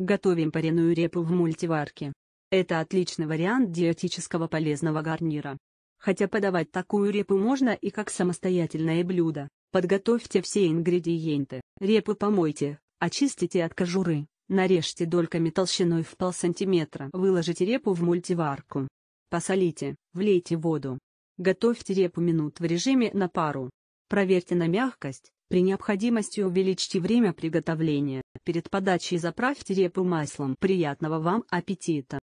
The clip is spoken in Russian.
Готовим пареную репу в мультиварке. Это отличный вариант диетического полезного гарнира. Хотя подавать такую репу можно и как самостоятельное блюдо. Подготовьте все ингредиенты. Репу помойте, очистите от кожуры, нарежьте дольками толщиной в пол сантиметра. Выложите репу в мультиварку. Посолите, влейте воду. Готовьте репу минут в режиме на пару. Проверьте на мягкость, при необходимости увеличьте время приготовления. Перед подачей заправьте репу маслом. Приятного вам аппетита!